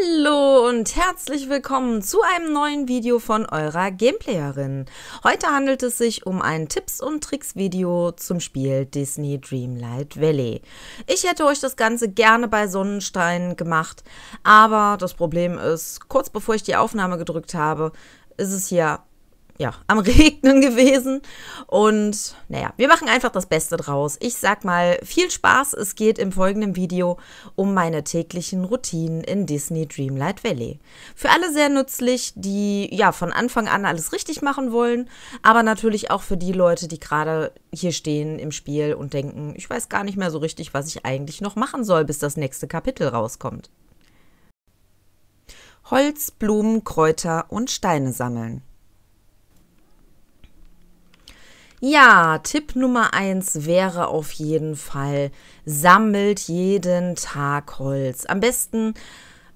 Hallo und herzlich willkommen zu einem neuen Video von eurer Gameplayerin. Heute handelt es sich um ein Tipps und Tricks Video zum Spiel Disney Dreamlight Valley. Ich hätte euch das Ganze gerne bei Sonnenstein gemacht, aber das Problem ist, kurz bevor ich die Aufnahme gedrückt habe, ist es hier ja, am Regnen gewesen. Und naja, wir machen einfach das Beste draus. Ich sag mal, viel Spaß. Es geht im folgenden Video um meine täglichen Routinen in Disney Dreamlight Valley. Für alle sehr nützlich, die ja von Anfang an alles richtig machen wollen, aber natürlich auch für die Leute, die gerade hier stehen im Spiel und denken, ich weiß gar nicht mehr so richtig, was ich eigentlich noch machen soll, bis das nächste Kapitel rauskommt. Holz, Blumen, Kräuter und Steine sammeln. Ja, Tipp Nummer eins wäre auf jeden Fall, sammelt jeden Tag Holz. Am besten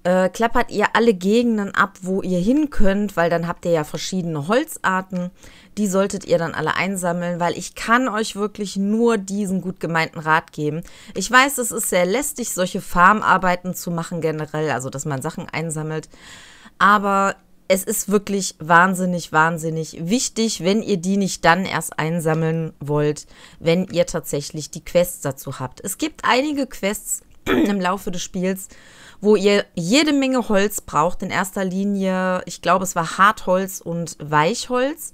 äh, klappert ihr alle Gegenden ab, wo ihr hin könnt, weil dann habt ihr ja verschiedene Holzarten. Die solltet ihr dann alle einsammeln, weil ich kann euch wirklich nur diesen gut gemeinten Rat geben. Ich weiß, es ist sehr lästig, solche Farmarbeiten zu machen generell, also dass man Sachen einsammelt. Aber es ist wirklich wahnsinnig, wahnsinnig wichtig, wenn ihr die nicht dann erst einsammeln wollt, wenn ihr tatsächlich die Quests dazu habt. Es gibt einige Quests im Laufe des Spiels, wo ihr jede Menge Holz braucht. In erster Linie, ich glaube, es war Hartholz und Weichholz.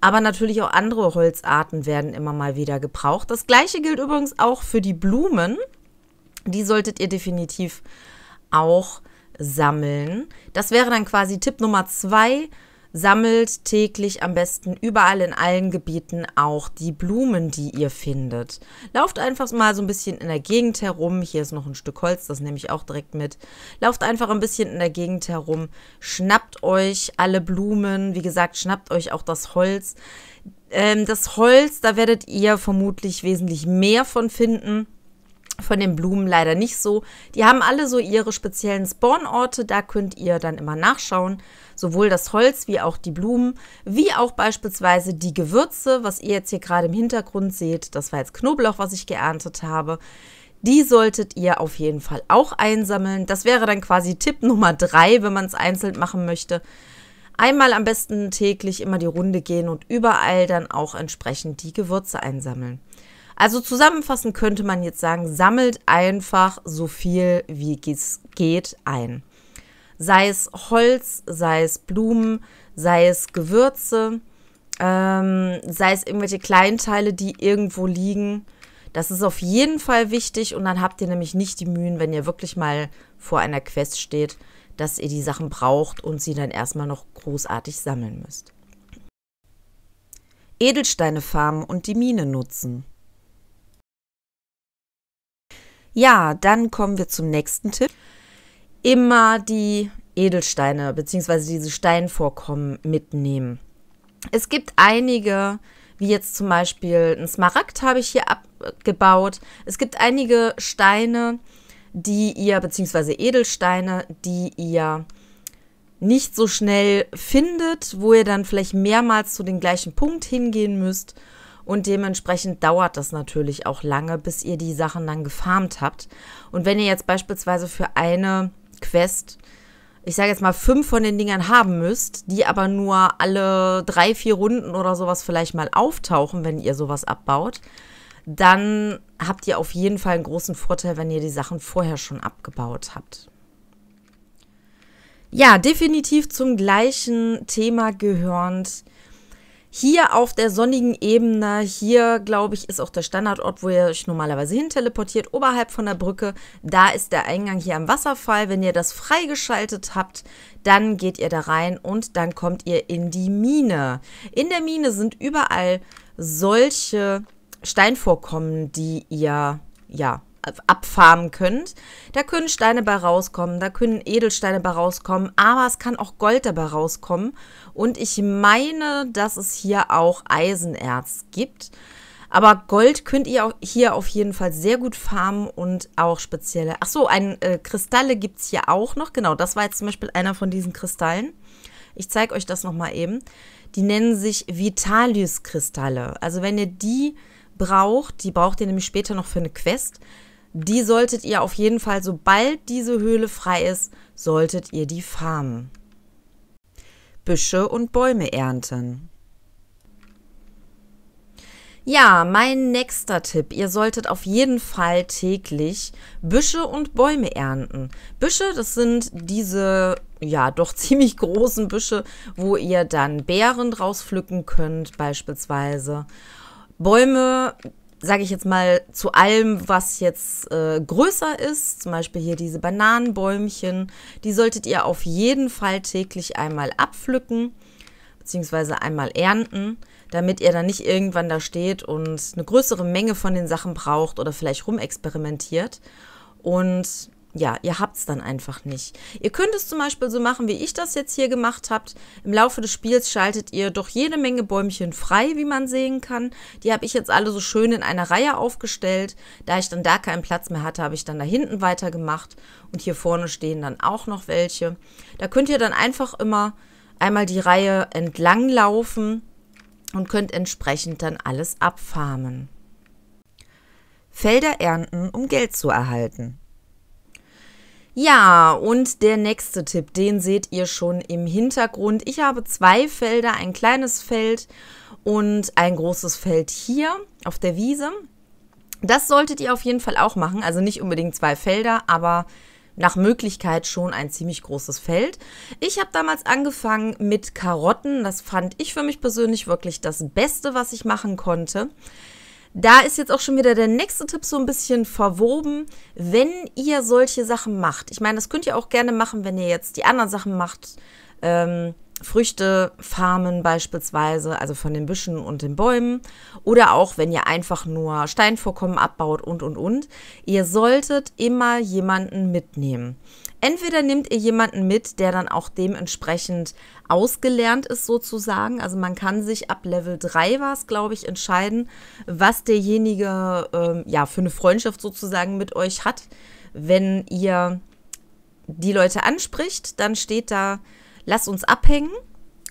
Aber natürlich auch andere Holzarten werden immer mal wieder gebraucht. Das gleiche gilt übrigens auch für die Blumen. Die solltet ihr definitiv auch sammeln. Das wäre dann quasi Tipp Nummer zwei. Sammelt täglich am besten überall in allen Gebieten auch die Blumen, die ihr findet. Lauft einfach mal so ein bisschen in der Gegend herum. Hier ist noch ein Stück Holz, das nehme ich auch direkt mit. Lauft einfach ein bisschen in der Gegend herum. Schnappt euch alle Blumen. Wie gesagt, schnappt euch auch das Holz. Ähm, das Holz, da werdet ihr vermutlich wesentlich mehr von finden von den Blumen leider nicht so. Die haben alle so ihre speziellen Spawnorte, da könnt ihr dann immer nachschauen. Sowohl das Holz wie auch die Blumen, wie auch beispielsweise die Gewürze, was ihr jetzt hier gerade im Hintergrund seht. Das war jetzt Knoblauch, was ich geerntet habe. Die solltet ihr auf jeden Fall auch einsammeln. Das wäre dann quasi Tipp Nummer drei, wenn man es einzeln machen möchte. Einmal am besten täglich immer die Runde gehen und überall dann auch entsprechend die Gewürze einsammeln. Also zusammenfassend könnte man jetzt sagen, sammelt einfach so viel wie es geht ein. Sei es Holz, sei es Blumen, sei es Gewürze, ähm, sei es irgendwelche Kleinteile, die irgendwo liegen. Das ist auf jeden Fall wichtig und dann habt ihr nämlich nicht die Mühen, wenn ihr wirklich mal vor einer Quest steht, dass ihr die Sachen braucht und sie dann erstmal noch großartig sammeln müsst. Edelsteine farmen und die Mine nutzen. Ja, dann kommen wir zum nächsten Tipp. Immer die Edelsteine bzw. diese Steinvorkommen mitnehmen. Es gibt einige, wie jetzt zum Beispiel ein Smaragd habe ich hier abgebaut. Es gibt einige Steine, die ihr, beziehungsweise Edelsteine, die ihr nicht so schnell findet, wo ihr dann vielleicht mehrmals zu dem gleichen Punkt hingehen müsst und dementsprechend dauert das natürlich auch lange, bis ihr die Sachen dann gefarmt habt. Und wenn ihr jetzt beispielsweise für eine Quest, ich sage jetzt mal, fünf von den Dingern haben müsst, die aber nur alle drei, vier Runden oder sowas vielleicht mal auftauchen, wenn ihr sowas abbaut, dann habt ihr auf jeden Fall einen großen Vorteil, wenn ihr die Sachen vorher schon abgebaut habt. Ja, definitiv zum gleichen Thema gehörend hier auf der sonnigen Ebene, hier glaube ich, ist auch der Standardort, wo ihr euch normalerweise hin teleportiert, oberhalb von der Brücke. Da ist der Eingang hier am Wasserfall. Wenn ihr das freigeschaltet habt, dann geht ihr da rein und dann kommt ihr in die Mine. In der Mine sind überall solche Steinvorkommen, die ihr ja abfarmen könnt. Da können Steine bei rauskommen, da können Edelsteine bei rauskommen, aber es kann auch Gold dabei rauskommen. Und ich meine, dass es hier auch Eisenerz gibt. Aber Gold könnt ihr auch hier auf jeden Fall sehr gut farmen und auch spezielle. Ach so, ein, äh, Kristalle gibt es hier auch noch. Genau, das war jetzt zum Beispiel einer von diesen Kristallen. Ich zeige euch das nochmal eben. Die nennen sich Vitalius-Kristalle. Also wenn ihr die braucht, die braucht ihr nämlich später noch für eine Quest, die solltet ihr auf jeden Fall, sobald diese Höhle frei ist, solltet ihr die farmen. Büsche und Bäume ernten. Ja, mein nächster Tipp. Ihr solltet auf jeden Fall täglich Büsche und Bäume ernten. Büsche, das sind diese, ja, doch ziemlich großen Büsche, wo ihr dann Beeren draus pflücken könnt, beispielsweise. Bäume sage ich jetzt mal, zu allem, was jetzt äh, größer ist, zum Beispiel hier diese Bananenbäumchen, die solltet ihr auf jeden Fall täglich einmal abpflücken beziehungsweise einmal ernten, damit ihr dann nicht irgendwann da steht und eine größere Menge von den Sachen braucht oder vielleicht rumexperimentiert. Und ja, ihr habt es dann einfach nicht. Ihr könnt es zum Beispiel so machen, wie ich das jetzt hier gemacht habe. Im Laufe des Spiels schaltet ihr doch jede Menge Bäumchen frei, wie man sehen kann. Die habe ich jetzt alle so schön in einer Reihe aufgestellt. Da ich dann da keinen Platz mehr hatte, habe ich dann da hinten weitergemacht. Und hier vorne stehen dann auch noch welche. Da könnt ihr dann einfach immer einmal die Reihe entlang laufen und könnt entsprechend dann alles abfarmen. Felder ernten, um Geld zu erhalten. Ja, und der nächste Tipp, den seht ihr schon im Hintergrund. Ich habe zwei Felder, ein kleines Feld und ein großes Feld hier auf der Wiese. Das solltet ihr auf jeden Fall auch machen. Also nicht unbedingt zwei Felder, aber nach Möglichkeit schon ein ziemlich großes Feld. Ich habe damals angefangen mit Karotten. Das fand ich für mich persönlich wirklich das Beste, was ich machen konnte. Da ist jetzt auch schon wieder der nächste Tipp so ein bisschen verwoben. Wenn ihr solche Sachen macht, ich meine, das könnt ihr auch gerne machen, wenn ihr jetzt die anderen Sachen macht. Ähm, Früchte farmen beispielsweise, also von den Büschen und den Bäumen. Oder auch, wenn ihr einfach nur Steinvorkommen abbaut und, und, und. Ihr solltet immer jemanden mitnehmen. Entweder nehmt ihr jemanden mit, der dann auch dementsprechend ausgelernt ist sozusagen. Also man kann sich ab Level 3 war es, glaube ich, entscheiden, was derjenige ähm, ja für eine Freundschaft sozusagen mit euch hat. Wenn ihr die Leute anspricht, dann steht da lasst uns abhängen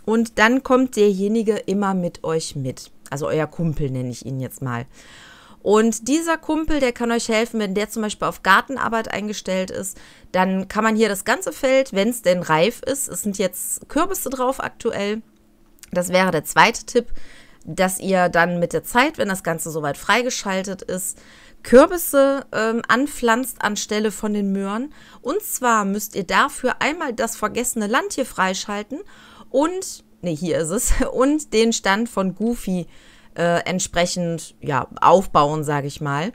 und dann kommt derjenige immer mit euch mit. Also euer Kumpel nenne ich ihn jetzt mal. Und dieser Kumpel, der kann euch helfen, wenn der zum Beispiel auf Gartenarbeit eingestellt ist, dann kann man hier das ganze Feld, wenn es denn reif ist, es sind jetzt Kürbisse drauf aktuell, das wäre der zweite Tipp, dass ihr dann mit der Zeit, wenn das Ganze soweit freigeschaltet ist, Kürbisse ähm, anpflanzt anstelle von den Möhren. Und zwar müsst ihr dafür einmal das vergessene Land hier freischalten und, nee, hier ist es, und den Stand von Goofy äh, entsprechend ja, aufbauen, sage ich mal.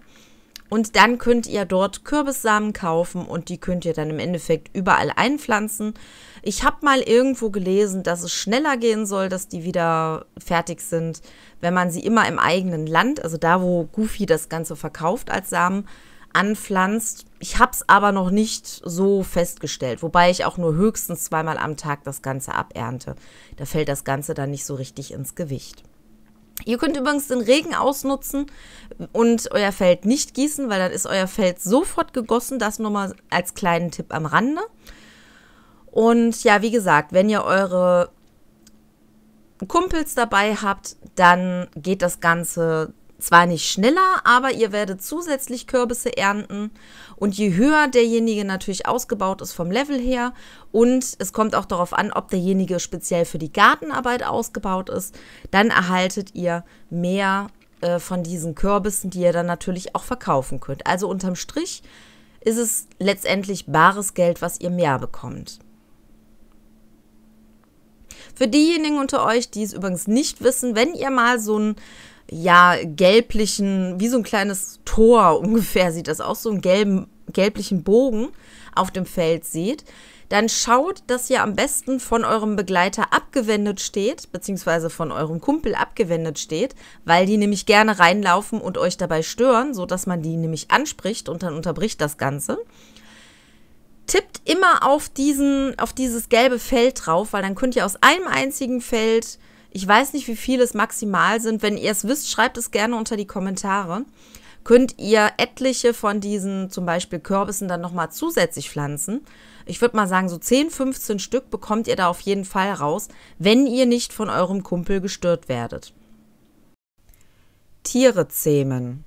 Und dann könnt ihr dort Kürbissamen kaufen und die könnt ihr dann im Endeffekt überall einpflanzen. Ich habe mal irgendwo gelesen, dass es schneller gehen soll, dass die wieder fertig sind, wenn man sie immer im eigenen Land, also da, wo Goofy das Ganze verkauft als Samen, anpflanzt. Ich habe es aber noch nicht so festgestellt, wobei ich auch nur höchstens zweimal am Tag das Ganze abernte. Da fällt das Ganze dann nicht so richtig ins Gewicht. Ihr könnt übrigens den Regen ausnutzen und euer Feld nicht gießen, weil dann ist euer Feld sofort gegossen. Das nur mal als kleinen Tipp am Rande. Und ja, wie gesagt, wenn ihr eure Kumpels dabei habt, dann geht das Ganze zwar nicht schneller, aber ihr werdet zusätzlich Kürbisse ernten. Und je höher derjenige natürlich ausgebaut ist vom Level her, und es kommt auch darauf an, ob derjenige speziell für die Gartenarbeit ausgebaut ist, dann erhaltet ihr mehr äh, von diesen Kürbissen, die ihr dann natürlich auch verkaufen könnt. Also unterm Strich ist es letztendlich bares Geld, was ihr mehr bekommt. Für diejenigen unter euch, die es übrigens nicht wissen, wenn ihr mal so ein ja, gelblichen, wie so ein kleines Tor ungefähr sieht das aus, so einen gelben, gelblichen Bogen auf dem Feld sieht, dann schaut, dass ihr am besten von eurem Begleiter abgewendet steht, beziehungsweise von eurem Kumpel abgewendet steht, weil die nämlich gerne reinlaufen und euch dabei stören, sodass man die nämlich anspricht und dann unterbricht das Ganze. Tippt immer auf, diesen, auf dieses gelbe Feld drauf, weil dann könnt ihr aus einem einzigen Feld ich weiß nicht, wie viele es maximal sind. Wenn ihr es wisst, schreibt es gerne unter die Kommentare. Könnt ihr etliche von diesen zum Beispiel Kürbissen dann nochmal zusätzlich pflanzen? Ich würde mal sagen, so 10, 15 Stück bekommt ihr da auf jeden Fall raus, wenn ihr nicht von eurem Kumpel gestört werdet. Tiere zähmen.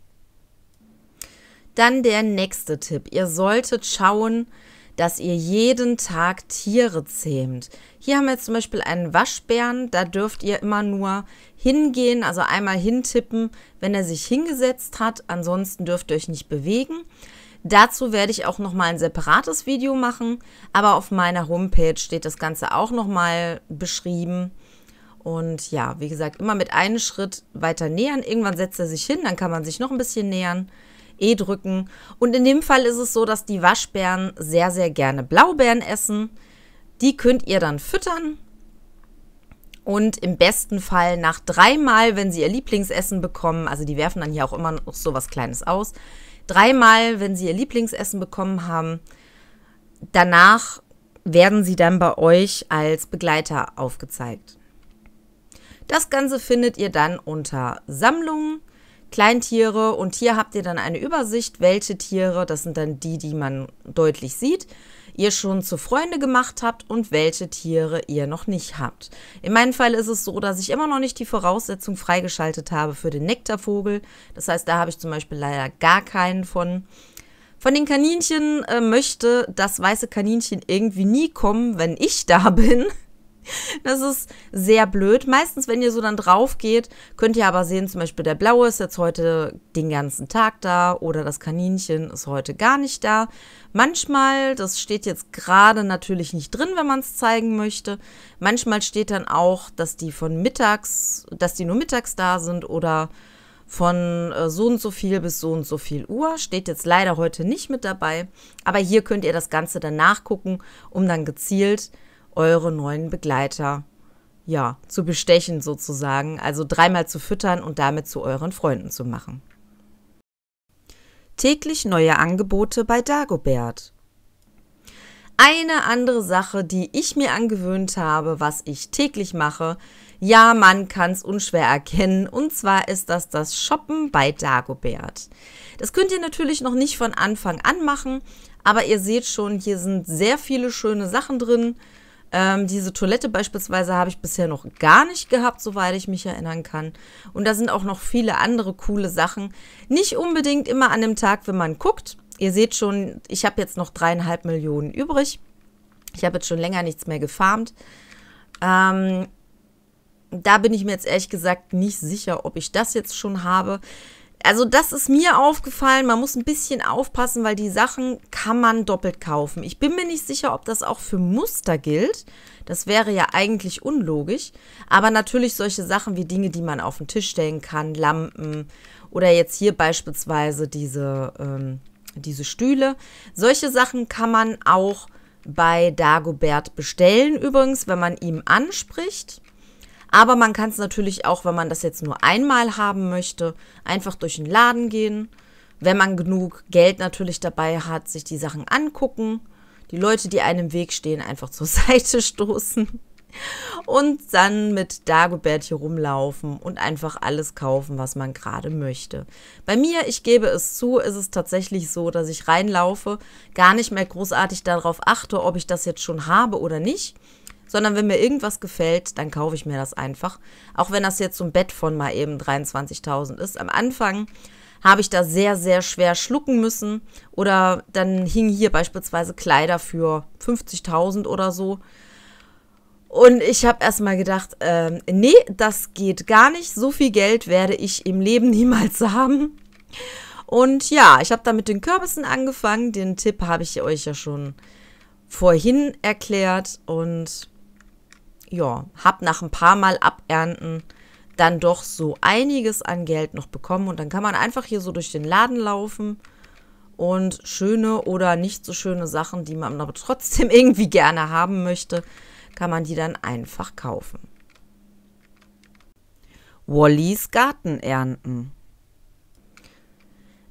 Dann der nächste Tipp. Ihr solltet schauen, dass ihr jeden Tag Tiere zähmt. Hier haben wir jetzt zum Beispiel einen Waschbären, da dürft ihr immer nur hingehen, also einmal hintippen, wenn er sich hingesetzt hat. Ansonsten dürft ihr euch nicht bewegen. Dazu werde ich auch nochmal ein separates Video machen, aber auf meiner Homepage steht das Ganze auch nochmal beschrieben. Und ja, wie gesagt, immer mit einem Schritt weiter nähern. Irgendwann setzt er sich hin, dann kann man sich noch ein bisschen nähern. E drücken. Und in dem Fall ist es so, dass die Waschbären sehr, sehr gerne Blaubeeren essen. Die könnt ihr dann füttern. Und im besten Fall nach dreimal, wenn sie ihr Lieblingsessen bekommen, also die werfen dann hier auch immer noch so was Kleines aus, dreimal, wenn sie ihr Lieblingsessen bekommen haben, danach werden sie dann bei euch als Begleiter aufgezeigt. Das Ganze findet ihr dann unter Sammlungen Kleintiere und hier habt ihr dann eine Übersicht, welche Tiere, das sind dann die, die man deutlich sieht, ihr schon zu Freunde gemacht habt und welche Tiere ihr noch nicht habt. In meinem Fall ist es so, dass ich immer noch nicht die Voraussetzung freigeschaltet habe für den Nektarvogel. Das heißt, da habe ich zum Beispiel leider gar keinen von. Von den Kaninchen äh, möchte das weiße Kaninchen irgendwie nie kommen, wenn ich da bin. Das ist sehr blöd. Meistens, wenn ihr so dann drauf geht, könnt ihr aber sehen, zum Beispiel der blaue ist jetzt heute den ganzen Tag da oder das Kaninchen ist heute gar nicht da. Manchmal, das steht jetzt gerade natürlich nicht drin, wenn man es zeigen möchte. Manchmal steht dann auch, dass die von mittags, dass die nur mittags da sind oder von äh, so und so viel bis so und so viel Uhr. Steht jetzt leider heute nicht mit dabei. Aber hier könnt ihr das Ganze dann nachgucken, um dann gezielt eure neuen Begleiter ja, zu bestechen sozusagen, also dreimal zu füttern und damit zu euren Freunden zu machen. Täglich neue Angebote bei Dagobert. Eine andere Sache, die ich mir angewöhnt habe, was ich täglich mache, ja, man kann es unschwer erkennen, und zwar ist das das Shoppen bei Dagobert. Das könnt ihr natürlich noch nicht von Anfang an machen, aber ihr seht schon, hier sind sehr viele schöne Sachen drin. Ähm, diese Toilette beispielsweise habe ich bisher noch gar nicht gehabt, soweit ich mich erinnern kann. Und da sind auch noch viele andere coole Sachen. Nicht unbedingt immer an dem Tag, wenn man guckt. Ihr seht schon, ich habe jetzt noch dreieinhalb Millionen übrig. Ich habe jetzt schon länger nichts mehr gefarmt. Ähm, da bin ich mir jetzt ehrlich gesagt nicht sicher, ob ich das jetzt schon habe. Also das ist mir aufgefallen, man muss ein bisschen aufpassen, weil die Sachen kann man doppelt kaufen. Ich bin mir nicht sicher, ob das auch für Muster gilt. Das wäre ja eigentlich unlogisch. Aber natürlich solche Sachen wie Dinge, die man auf den Tisch stellen kann, Lampen oder jetzt hier beispielsweise diese, ähm, diese Stühle. Solche Sachen kann man auch bei Dagobert bestellen übrigens, wenn man ihm anspricht aber man kann es natürlich auch, wenn man das jetzt nur einmal haben möchte, einfach durch den Laden gehen. Wenn man genug Geld natürlich dabei hat, sich die Sachen angucken. Die Leute, die einem im Weg stehen, einfach zur Seite stoßen. Und dann mit Dagobert hier rumlaufen und einfach alles kaufen, was man gerade möchte. Bei mir, ich gebe es zu, ist es tatsächlich so, dass ich reinlaufe, gar nicht mehr großartig darauf achte, ob ich das jetzt schon habe oder nicht sondern wenn mir irgendwas gefällt, dann kaufe ich mir das einfach. Auch wenn das jetzt so ein Bett von mal eben 23.000 ist. Am Anfang habe ich da sehr, sehr schwer schlucken müssen. Oder dann hingen hier beispielsweise Kleider für 50.000 oder so. Und ich habe erstmal gedacht, äh, nee, das geht gar nicht. So viel Geld werde ich im Leben niemals haben. Und ja, ich habe da mit den Kürbissen angefangen. Den Tipp habe ich euch ja schon vorhin erklärt. Und ja, habe nach ein paar Mal abernten dann doch so einiges an Geld noch bekommen. Und dann kann man einfach hier so durch den Laden laufen und schöne oder nicht so schöne Sachen, die man aber trotzdem irgendwie gerne haben möchte, kann man die dann einfach kaufen. Garten ernten.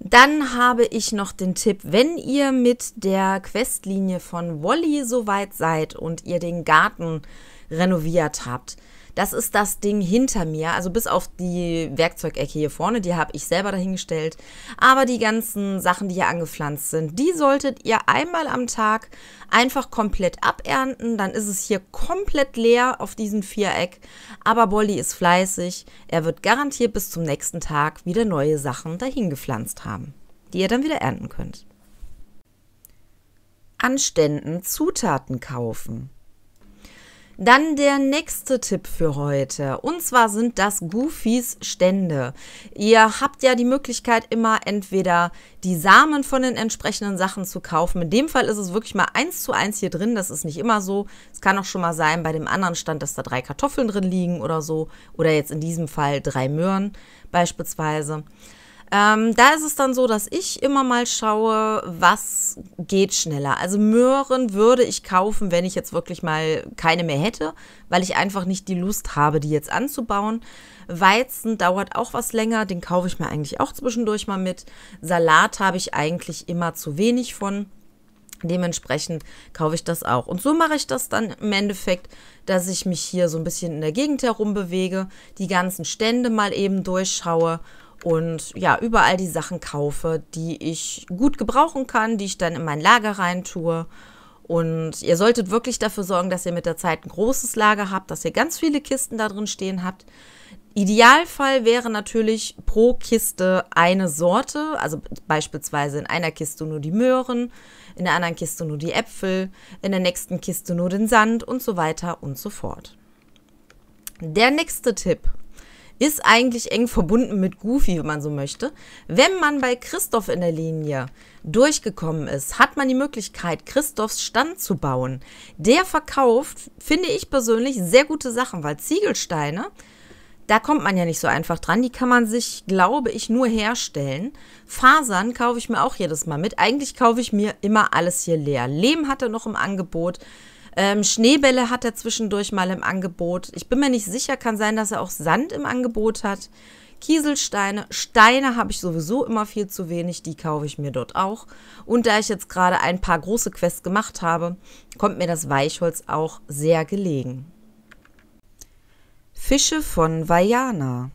Dann habe ich noch den Tipp, wenn ihr mit der Questlinie von Wally soweit seid und ihr den Garten renoviert habt. Das ist das Ding hinter mir, also bis auf die Werkzeugecke hier vorne, die habe ich selber dahingestellt. Aber die ganzen Sachen, die hier angepflanzt sind, die solltet ihr einmal am Tag einfach komplett abernten. Dann ist es hier komplett leer auf diesem Viereck. Aber Bolli ist fleißig. Er wird garantiert bis zum nächsten Tag wieder neue Sachen dahin gepflanzt haben, die ihr dann wieder ernten könnt. Anständen Zutaten kaufen. Dann der nächste Tipp für heute. Und zwar sind das Goofies Stände. Ihr habt ja die Möglichkeit, immer entweder die Samen von den entsprechenden Sachen zu kaufen. In dem Fall ist es wirklich mal eins zu eins hier drin. Das ist nicht immer so. Es kann auch schon mal sein, bei dem anderen Stand, dass da drei Kartoffeln drin liegen oder so. Oder jetzt in diesem Fall drei Möhren beispielsweise. Ähm, da ist es dann so, dass ich immer mal schaue, was geht schneller. Also Möhren würde ich kaufen, wenn ich jetzt wirklich mal keine mehr hätte, weil ich einfach nicht die Lust habe, die jetzt anzubauen. Weizen dauert auch was länger, den kaufe ich mir eigentlich auch zwischendurch mal mit. Salat habe ich eigentlich immer zu wenig von. Dementsprechend kaufe ich das auch. Und so mache ich das dann im Endeffekt, dass ich mich hier so ein bisschen in der Gegend herumbewege, die ganzen Stände mal eben durchschaue und ja, überall die Sachen kaufe, die ich gut gebrauchen kann, die ich dann in mein Lager rein tue. Und ihr solltet wirklich dafür sorgen, dass ihr mit der Zeit ein großes Lager habt, dass ihr ganz viele Kisten da drin stehen habt. Idealfall wäre natürlich pro Kiste eine Sorte, also beispielsweise in einer Kiste nur die Möhren, in der anderen Kiste nur die Äpfel, in der nächsten Kiste nur den Sand und so weiter und so fort. Der nächste Tipp ist eigentlich eng verbunden mit Goofy, wenn man so möchte. Wenn man bei Christoph in der Linie durchgekommen ist, hat man die Möglichkeit, Christophs Stand zu bauen. Der verkauft, finde ich persönlich, sehr gute Sachen, weil Ziegelsteine, da kommt man ja nicht so einfach dran. Die kann man sich, glaube ich, nur herstellen. Fasern kaufe ich mir auch jedes Mal mit. Eigentlich kaufe ich mir immer alles hier leer. Lehm hat er noch im Angebot. Ähm, Schneebälle hat er zwischendurch mal im Angebot. Ich bin mir nicht sicher, kann sein, dass er auch Sand im Angebot hat. Kieselsteine. Steine habe ich sowieso immer viel zu wenig, die kaufe ich mir dort auch. Und da ich jetzt gerade ein paar große Quests gemacht habe, kommt mir das Weichholz auch sehr gelegen. Fische von Vajana.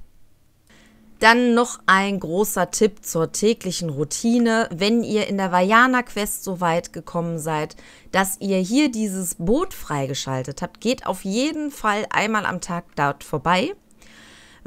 Dann noch ein großer Tipp zur täglichen Routine, wenn ihr in der Vajana Quest so weit gekommen seid, dass ihr hier dieses Boot freigeschaltet habt, geht auf jeden Fall einmal am Tag dort vorbei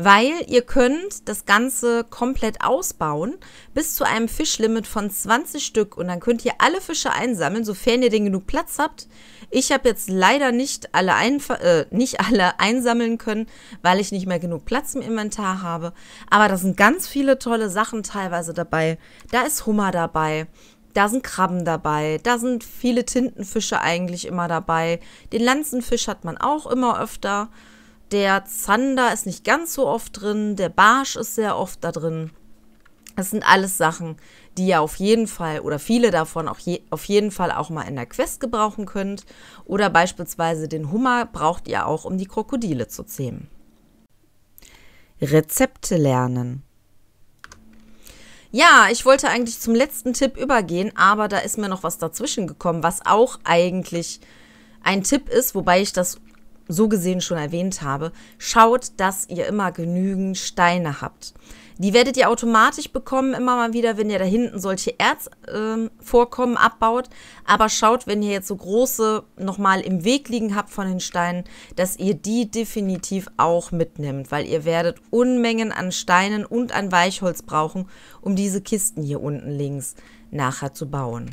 weil ihr könnt das Ganze komplett ausbauen bis zu einem Fischlimit von 20 Stück und dann könnt ihr alle Fische einsammeln, sofern ihr den genug Platz habt. Ich habe jetzt leider nicht alle, äh, nicht alle einsammeln können, weil ich nicht mehr genug Platz im Inventar habe. Aber da sind ganz viele tolle Sachen teilweise dabei. Da ist Hummer dabei. Da sind Krabben dabei, da sind viele Tintenfische eigentlich immer dabei. Den Lanzenfisch hat man auch immer öfter. Der Zander ist nicht ganz so oft drin. Der Barsch ist sehr oft da drin. Das sind alles Sachen, die ihr auf jeden Fall oder viele davon auch je, auf jeden Fall auch mal in der Quest gebrauchen könnt. Oder beispielsweise den Hummer braucht ihr auch, um die Krokodile zu zähmen. Rezepte lernen. Ja, ich wollte eigentlich zum letzten Tipp übergehen, aber da ist mir noch was dazwischen gekommen, was auch eigentlich ein Tipp ist, wobei ich das so gesehen schon erwähnt habe, schaut, dass ihr immer genügend Steine habt. Die werdet ihr automatisch bekommen, immer mal wieder, wenn ihr da hinten solche Erzvorkommen ähm, äh, abbaut. Aber schaut, wenn ihr jetzt so große nochmal im Weg liegen habt von den Steinen, dass ihr die definitiv auch mitnimmt, weil ihr werdet Unmengen an Steinen und an Weichholz brauchen, um diese Kisten hier unten links nachher zu bauen.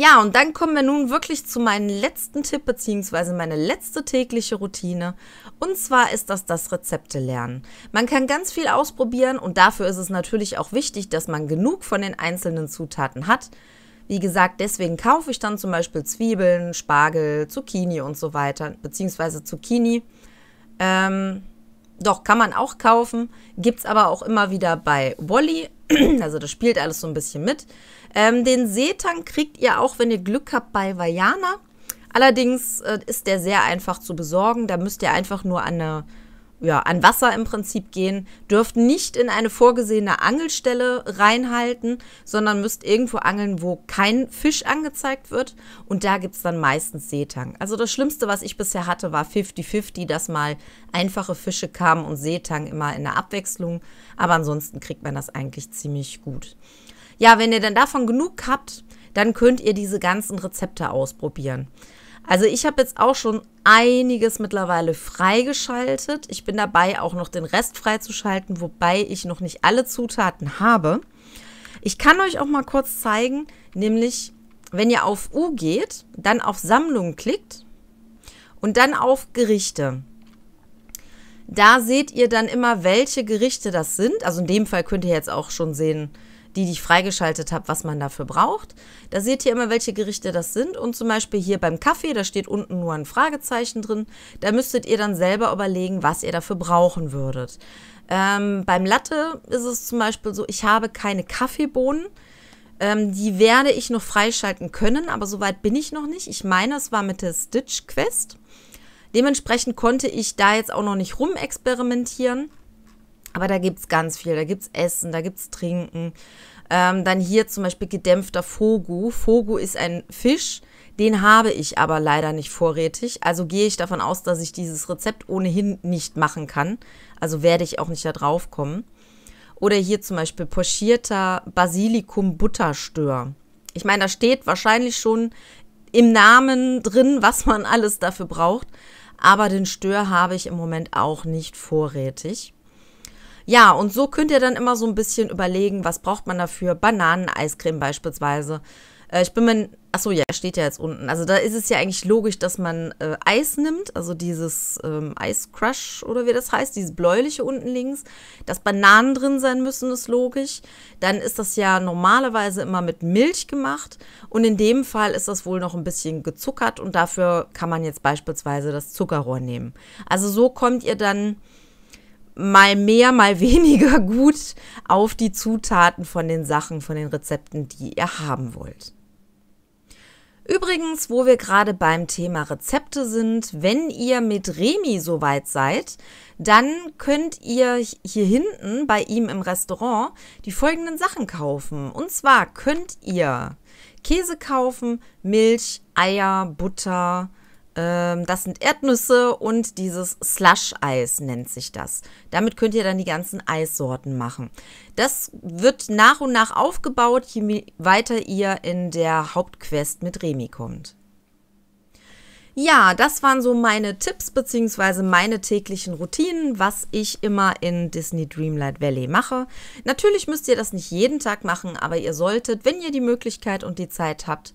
Ja, und dann kommen wir nun wirklich zu meinem letzten Tipp beziehungsweise meine letzte tägliche Routine. Und zwar ist das das Rezepte lernen. Man kann ganz viel ausprobieren und dafür ist es natürlich auch wichtig, dass man genug von den einzelnen Zutaten hat. Wie gesagt, deswegen kaufe ich dann zum Beispiel Zwiebeln, Spargel, Zucchini und so weiter, beziehungsweise Zucchini. Ähm, doch, kann man auch kaufen. Gibt es aber auch immer wieder bei Wally. -E. also das spielt alles so ein bisschen mit. Ähm, den Seetang kriegt ihr auch, wenn ihr Glück habt, bei Vajana. Allerdings äh, ist der sehr einfach zu besorgen. Da müsst ihr einfach nur an eine ja, an Wasser im Prinzip gehen, dürft nicht in eine vorgesehene Angelstelle reinhalten, sondern müsst irgendwo angeln, wo kein Fisch angezeigt wird. Und da gibt es dann meistens Seetang. Also das Schlimmste, was ich bisher hatte, war 50-50, dass mal einfache Fische kamen und Seetang immer in der Abwechslung. Aber ansonsten kriegt man das eigentlich ziemlich gut. Ja, wenn ihr dann davon genug habt, dann könnt ihr diese ganzen Rezepte ausprobieren. Also ich habe jetzt auch schon einiges mittlerweile freigeschaltet. Ich bin dabei, auch noch den Rest freizuschalten, wobei ich noch nicht alle Zutaten habe. Ich kann euch auch mal kurz zeigen, nämlich wenn ihr auf U geht, dann auf Sammlung klickt und dann auf Gerichte. Da seht ihr dann immer, welche Gerichte das sind. Also in dem Fall könnt ihr jetzt auch schon sehen, die, ich freigeschaltet habe, was man dafür braucht. Da seht ihr immer, welche Gerichte das sind. Und zum Beispiel hier beim Kaffee, da steht unten nur ein Fragezeichen drin. Da müsstet ihr dann selber überlegen, was ihr dafür brauchen würdet. Ähm, beim Latte ist es zum Beispiel so, ich habe keine Kaffeebohnen. Ähm, die werde ich noch freischalten können, aber soweit bin ich noch nicht. Ich meine, es war mit der Stitch Quest. Dementsprechend konnte ich da jetzt auch noch nicht rumexperimentieren. Aber da gibt es ganz viel. Da gibt es Essen, da gibt es Trinken. Ähm, dann hier zum Beispiel gedämpfter Fogu. Fogu ist ein Fisch, den habe ich aber leider nicht vorrätig. Also gehe ich davon aus, dass ich dieses Rezept ohnehin nicht machen kann. Also werde ich auch nicht da drauf kommen. Oder hier zum Beispiel pochierter Basilikum-Butterstör. Ich meine, da steht wahrscheinlich schon im Namen drin, was man alles dafür braucht. Aber den Stör habe ich im Moment auch nicht vorrätig. Ja, und so könnt ihr dann immer so ein bisschen überlegen, was braucht man dafür? Bananeneiscreme beispielsweise. Äh, ich bin mir, achso, ja, steht ja jetzt unten. Also da ist es ja eigentlich logisch, dass man äh, Eis nimmt, also dieses ähm, Eiscrush oder wie das heißt, dieses bläuliche unten links. Dass Bananen drin sein müssen, ist logisch. Dann ist das ja normalerweise immer mit Milch gemacht und in dem Fall ist das wohl noch ein bisschen gezuckert und dafür kann man jetzt beispielsweise das Zuckerrohr nehmen. Also so kommt ihr dann mal mehr, mal weniger gut auf die Zutaten von den Sachen, von den Rezepten, die ihr haben wollt. Übrigens, wo wir gerade beim Thema Rezepte sind, wenn ihr mit Remi soweit seid, dann könnt ihr hier hinten bei ihm im Restaurant die folgenden Sachen kaufen. Und zwar könnt ihr Käse kaufen, Milch, Eier, Butter, ähm, das sind Erdnüsse und dieses Slush-Eis nennt sich das. Damit könnt ihr dann die ganzen Eissorten machen. Das wird nach und nach aufgebaut, je weiter ihr in der Hauptquest mit Remi kommt. Ja, das waren so meine Tipps bzw. meine täglichen Routinen, was ich immer in Disney Dreamlight Valley mache. Natürlich müsst ihr das nicht jeden Tag machen, aber ihr solltet, wenn ihr die Möglichkeit und die Zeit habt,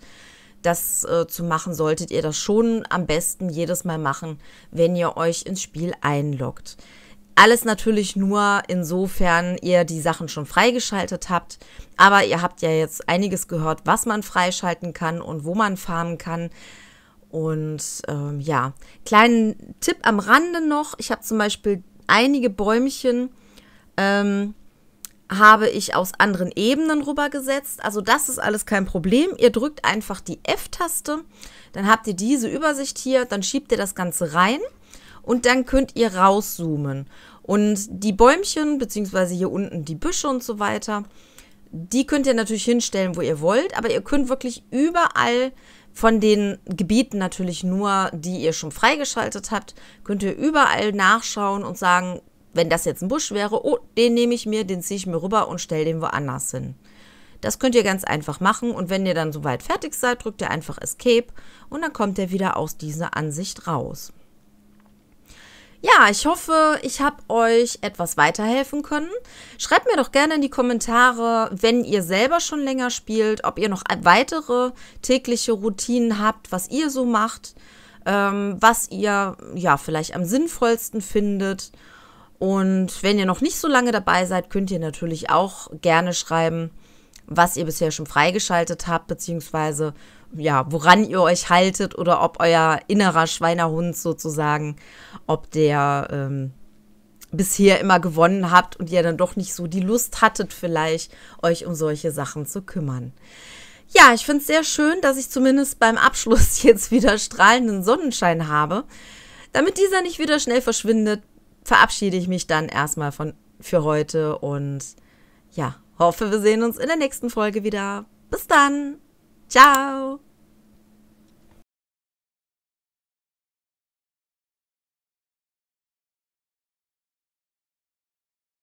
das äh, zu machen, solltet ihr das schon am besten jedes Mal machen, wenn ihr euch ins Spiel einloggt. Alles natürlich nur insofern ihr die Sachen schon freigeschaltet habt. Aber ihr habt ja jetzt einiges gehört, was man freischalten kann und wo man farmen kann. Und ähm, ja, kleinen Tipp am Rande noch. Ich habe zum Beispiel einige Bäumchen ähm, habe ich aus anderen Ebenen rübergesetzt. Also das ist alles kein Problem. Ihr drückt einfach die F-Taste, dann habt ihr diese Übersicht hier, dann schiebt ihr das Ganze rein und dann könnt ihr rauszoomen. Und die Bäumchen, beziehungsweise hier unten die Büsche und so weiter, die könnt ihr natürlich hinstellen, wo ihr wollt, aber ihr könnt wirklich überall von den Gebieten natürlich nur, die ihr schon freigeschaltet habt, könnt ihr überall nachschauen und sagen, wenn das jetzt ein Busch wäre, oh, den nehme ich mir, den ziehe ich mir rüber und stelle den woanders hin. Das könnt ihr ganz einfach machen und wenn ihr dann soweit fertig seid, drückt ihr einfach Escape und dann kommt ihr wieder aus dieser Ansicht raus. Ja, ich hoffe, ich habe euch etwas weiterhelfen können. Schreibt mir doch gerne in die Kommentare, wenn ihr selber schon länger spielt, ob ihr noch weitere tägliche Routinen habt, was ihr so macht, ähm, was ihr ja vielleicht am sinnvollsten findet und wenn ihr noch nicht so lange dabei seid, könnt ihr natürlich auch gerne schreiben, was ihr bisher schon freigeschaltet habt, beziehungsweise ja, woran ihr euch haltet oder ob euer innerer Schweinerhund sozusagen, ob der ähm, bisher immer gewonnen habt und ihr dann doch nicht so die Lust hattet, vielleicht euch um solche Sachen zu kümmern. Ja, ich finde es sehr schön, dass ich zumindest beim Abschluss jetzt wieder strahlenden Sonnenschein habe. Damit dieser nicht wieder schnell verschwindet, verabschiede ich mich dann erstmal von für heute und ja, hoffe, wir sehen uns in der nächsten Folge wieder. Bis dann. Ciao.